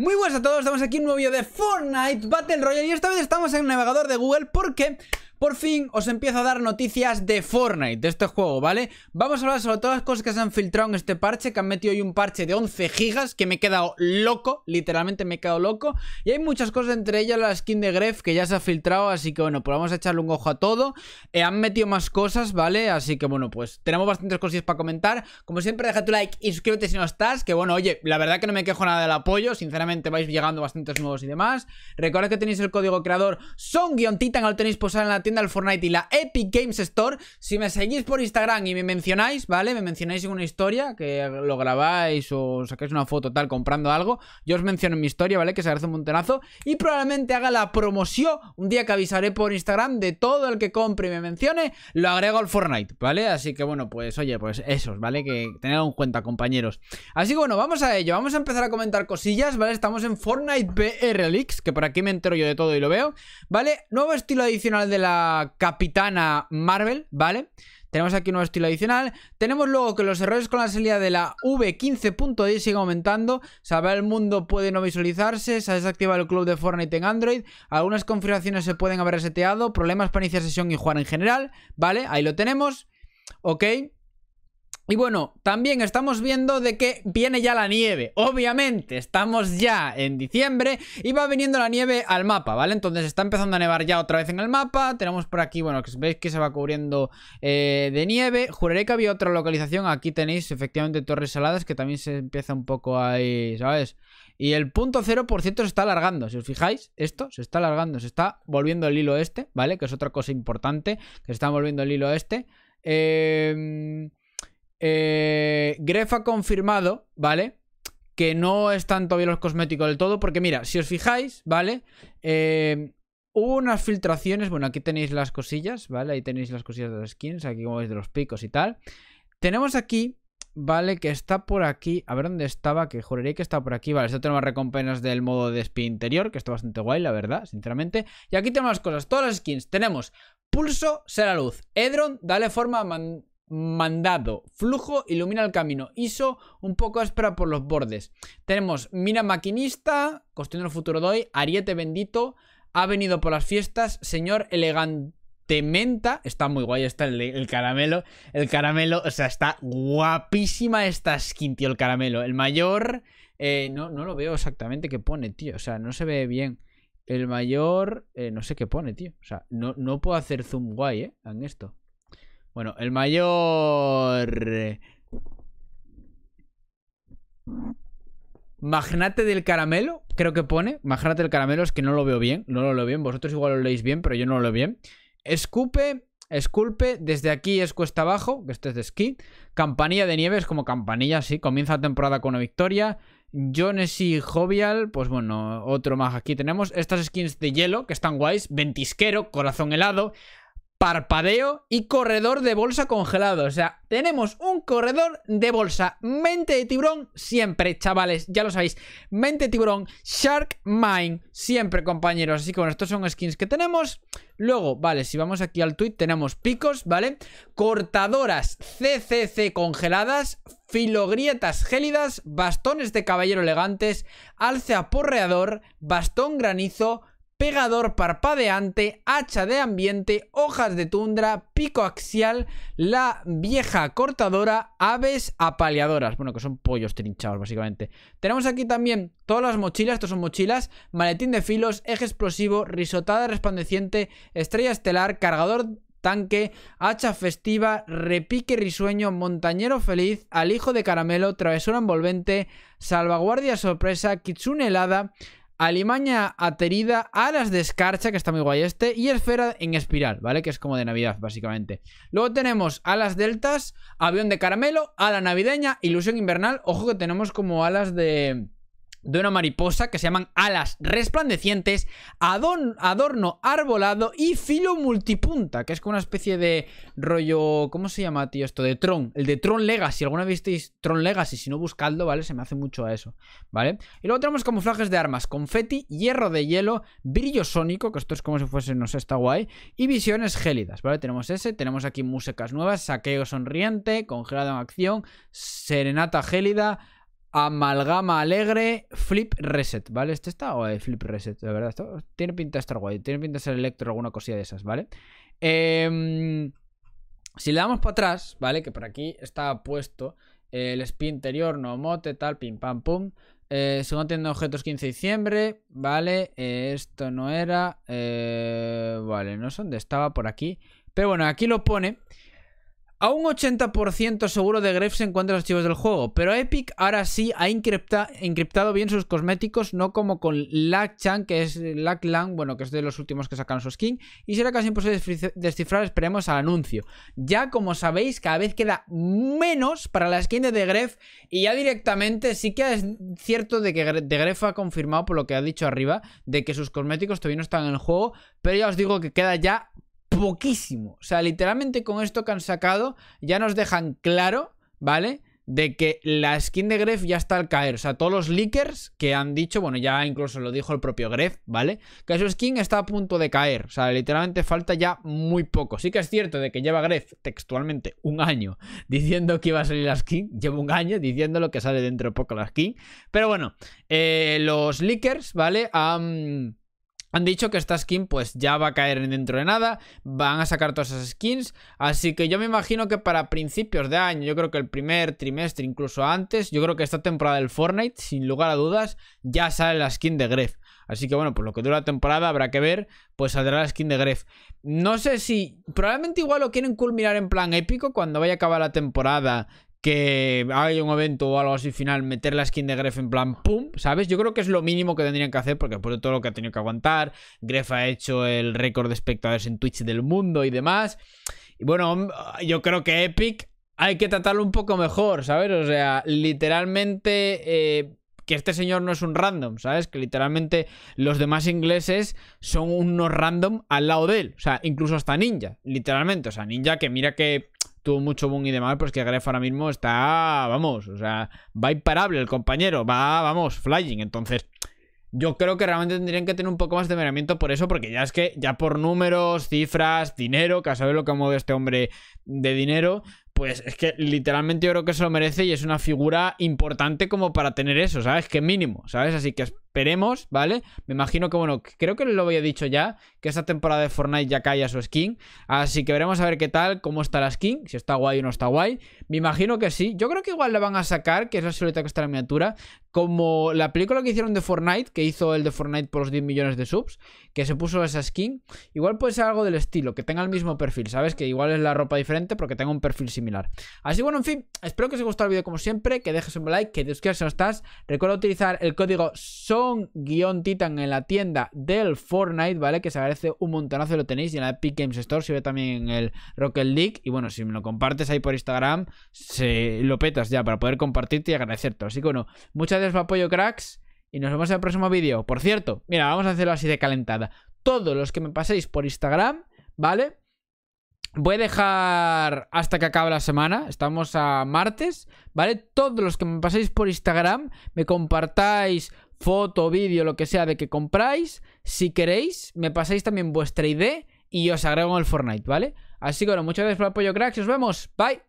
Muy buenas a todos, estamos aquí en un nuevo video de Fortnite Battle Royale y esta vez estamos en el navegador de Google porque por fin os empiezo a dar noticias de Fortnite, de este juego, ¿vale? Vamos a hablar sobre todas las cosas que se han filtrado en este parche, que han metido hoy un parche de 11 gigas, que me he quedado loco, literalmente me he quedado loco, y hay muchas cosas, entre ellas la skin de Gref, que ya se ha filtrado, así que bueno, pues vamos a echarle un ojo a todo, eh, han metido más cosas, ¿vale? Así que bueno, pues tenemos bastantes cosillas para comentar, como siempre deja tu like y suscríbete si no estás, que bueno, oye, la verdad que no me quejo nada del apoyo, sinceramente vais llegando bastantes nuevos y demás, recuerda que tenéis el código creador son lo tenéis posado en la tierra al del Fortnite y la Epic Games Store. Si me seguís por Instagram y me mencionáis, ¿vale? Me mencionáis en una historia, que lo grabáis o saquéis una foto tal comprando algo. Yo os menciono en mi historia, ¿vale? Que se agradece un montonazo. Y probablemente haga la promoción un día que avisaré por Instagram de todo el que compre y me mencione, lo agrego al Fortnite, ¿vale? Así que bueno, pues oye, pues esos, ¿vale? Que tenedlo en cuenta, compañeros. Así que bueno, vamos a ello. Vamos a empezar a comentar cosillas, ¿vale? Estamos en Fortnite BR que por aquí me entero yo de todo y lo veo, ¿vale? Nuevo estilo adicional de la capitana Marvel, ¿vale? Tenemos aquí un nuevo estilo adicional. Tenemos luego que los errores con la salida de la V15.10 siguen aumentando. Saber el mundo puede no visualizarse. Se ha desactivado el club de Fortnite en Android. Algunas configuraciones se pueden haber reseteado. Problemas para iniciar sesión y jugar en general. Vale, ahí lo tenemos. Ok. Y bueno, también estamos viendo de que viene ya la nieve. Obviamente, estamos ya en diciembre y va viniendo la nieve al mapa, ¿vale? Entonces está empezando a nevar ya otra vez en el mapa. Tenemos por aquí, bueno, que veis que se va cubriendo eh, de nieve. Juraré que había otra localización. Aquí tenéis efectivamente torres saladas que también se empieza un poco ahí, ¿sabes? Y el punto cero 0% se está alargando. Si os fijáis, esto se está alargando. Se está volviendo el hilo este, ¿vale? Que es otra cosa importante, que se está volviendo el hilo este. Eh... Eh, Gref ha confirmado, ¿vale? Que no están todavía los cosméticos del todo, porque mira, si os fijáis, ¿vale? Eh, hubo unas filtraciones, bueno, aquí tenéis las cosillas, ¿vale? Ahí tenéis las cosillas de las skins, aquí como veis de los picos y tal. Tenemos aquí, ¿vale? Que está por aquí, a ver dónde estaba, que juraría que está por aquí, vale, esto tenemos recompensas del modo de spin interior, que está bastante guay, la verdad, sinceramente. Y aquí tenemos las cosas, todas las skins, tenemos... Pulso, será luz. Edron, dale forma, man mandado. Flujo ilumina el camino. ISO un poco áspera por los bordes. Tenemos Mina Maquinista, Construyendo el Futuro Doy, Ariete Bendito, ha venido por las fiestas, Señor menta Está muy guay, está el, caramelo. El caramelo, o sea, está guapísima esta skin, tío, el caramelo. El mayor... Eh, no, no lo veo exactamente qué pone, tío. O sea, no se ve bien. El mayor... Eh, no sé qué pone, tío. O sea, no, no puedo hacer zoom guay, ¿eh? En esto. Bueno, el mayor... Eh, magnate del caramelo, creo que pone. Magnate del caramelo es que no lo veo bien. No lo veo bien. Vosotros igual lo leéis bien, pero yo no lo veo bien. Escupe, esculpe, desde aquí es cuesta abajo, que este es de esquí. Campanilla de nieve, es como campanilla, sí. Comienza la temporada con una victoria. Jonesy y Jovial, pues bueno, otro más aquí tenemos. Estas skins de hielo, que están guays. Ventisquero, corazón helado parpadeo y corredor de bolsa congelado. O sea, tenemos un corredor de bolsa. Mente de tiburón siempre, chavales, ya lo sabéis. Mente de tiburón, Shark Mine, siempre, compañeros. Así que bueno, estos son skins que tenemos. Luego, vale, si vamos aquí al tweet, tenemos picos, ¿vale? Cortadoras CCC congeladas, filogrietas gélidas, bastones de caballero elegantes, alce aporreador, bastón granizo, pegador parpadeante, hacha de ambiente, hojas de tundra, pico axial, la vieja cortadora, aves apaleadoras. Bueno, que son pollos trinchados, básicamente. Tenemos aquí también todas las mochilas, Estos son mochilas, maletín de filos, eje explosivo, risotada resplandeciente, estrella estelar, cargador tanque, hacha festiva, repique risueño, montañero feliz, alijo de caramelo, travesura envolvente, salvaguardia sorpresa, kitsune helada, Alimaña aterida, alas de escarcha, que está muy guay este, y esfera en espiral, ¿vale? Que es como de Navidad, básicamente. Luego tenemos alas deltas, avión de caramelo, ala navideña, ilusión invernal. Ojo que tenemos como alas de de una mariposa que se llaman alas resplandecientes, adorno, adorno arbolado y filo multipunta, que es como una especie de rollo, ¿cómo se llama, tío? Esto de Tron, el de Tron Legacy, alguna vez visteis Tron Legacy, si no buscadlo, ¿vale? Se me hace mucho a eso, ¿vale? Y luego tenemos camuflajes de armas, confeti, hierro de hielo, brillo sónico, que esto es como si fuese, no sé, está guay, y visiones gélidas, ¿vale? Tenemos ese, tenemos aquí músicas nuevas, saqueo sonriente, congelado en acción, serenata gélida, Amalgama Alegre, Flip Reset, ¿vale? ¿Este está o el Flip Reset? De verdad, esto tiene pinta de estar guay. Tiene pinta de ser Electro alguna cosilla de esas, ¿vale? Em, si le damos para atrás, ¿vale? Que por aquí está puesto eh, el spin interior, no mote, tal, pim pam pum. Eh, tienda tiene objetos 15 de diciembre, ¿vale? Eh, esto no era. Eh, vale, no sé dónde estaba por aquí. Pero bueno, aquí lo pone. A un 80% seguro de Gref se encuentran los archivos del juego, pero Epic ahora sí ha encriptado bien sus cosméticos, no como con Lack que es Lack bueno, que es de los últimos que sacan su skin, y será casi imposible descifrar, esperemos, al anuncio. Ya como sabéis, cada vez queda menos para la skin de The Gref, y ya directamente sí que es cierto de que The Gref ha confirmado, por lo que ha dicho arriba, de que sus cosméticos todavía no están en el juego, pero ya os digo que queda ya poquísimo. O sea, literalmente con esto que han sacado ya nos dejan claro, ¿vale? De que la skin de Gref ya está al caer. O sea, todos los leakers que han dicho, bueno, ya incluso lo dijo el propio Gref, ¿vale? Que su skin está a punto de caer. O sea, literalmente falta ya muy poco. Sí que es cierto de que lleva Gref textualmente un año diciendo que iba a salir la skin. Lleva un año diciendo lo que sale dentro de poco la skin. Pero bueno, eh, los leakers, ¿vale? Han... Han dicho que esta skin pues ya va a caer dentro de nada, van a sacar todas esas skins, así que yo me imagino que para principios de año, yo creo que el primer trimestre, incluso antes, yo creo que esta temporada del Fortnite, sin lugar a dudas, ya sale la skin de Gref. Así que bueno, pues lo que dura la temporada habrá que ver, pues saldrá la skin de Gref. No sé si, probablemente igual lo quieren culminar en plan épico cuando vaya a acabar la temporada, que haya un evento o algo así final, meter la skin de Gref en plan pum, ¿sabes? Yo creo que es lo mínimo que tendrían que hacer porque por todo lo que ha tenido que aguantar, Gref ha hecho el récord de espectadores en Twitch del mundo y demás. Y bueno, yo creo que Epic hay que tratarlo un poco mejor, ¿sabes? O sea, literalmente... Eh, que este señor no es un random, ¿sabes? Que literalmente los demás ingleses son unos random al lado de él. O sea, incluso hasta Ninja, literalmente. O sea, Ninja que mira que tuvo mucho boom y demás, pues que Gref ahora mismo está, vamos, o sea, va imparable el compañero, va, vamos, flying. Entonces, yo creo que realmente tendrían que tener un poco más de meramiento por eso, porque ya es que, ya por números, cifras, dinero, que a saber lo que mueve este hombre de dinero, pues es que literalmente yo creo que se lo merece y es una figura importante como para tener eso, ¿sabes? Que mínimo, ¿sabes? Así que esperemos, ¿vale? Me imagino que, bueno, creo que lo había dicho ya, que esta temporada de Fortnite ya cae a su skin. Así que veremos a ver qué tal, cómo está la skin, si está guay o no está guay. Me imagino que sí. Yo creo que igual la van a sacar, que es la silueta que está en la miniatura como la película que hicieron de Fortnite, que hizo el de Fortnite por los 10 millones de subs, que se puso esa skin, igual puede ser algo del estilo, que tenga el mismo perfil, ¿sabes? Que igual es la ropa diferente, porque tenga un perfil similar. Así bueno, en fin, espero que os haya gustado el vídeo como siempre, que dejes un like, que te suscribas si no estás. Recuerda utilizar el código SON-TITAN en la tienda del Fortnite, ¿vale? Que se agradece un montonazo, lo tenéis, y en la Epic Games Store se ve también en el Rocket League. Y bueno, si me lo compartes ahí por Instagram, se lo petas ya para poder compartirte y agradecerte. Así que bueno, muchas apoyo, cracks. Y nos vemos en el próximo vídeo. Por cierto, mira, vamos a hacerlo así de calentada. Todos los que me paséis por Instagram, ¿vale? Voy a dejar hasta que acabe la semana. Estamos a martes, ¿vale? Todos los que me paséis por Instagram, me compartáis foto, vídeo, lo que sea de que compráis. Si queréis, me pasáis también vuestra ID y os agrego en el Fortnite, ¿vale? Así que bueno, muchas gracias por apoyo, cracks. Y nos vemos. Bye.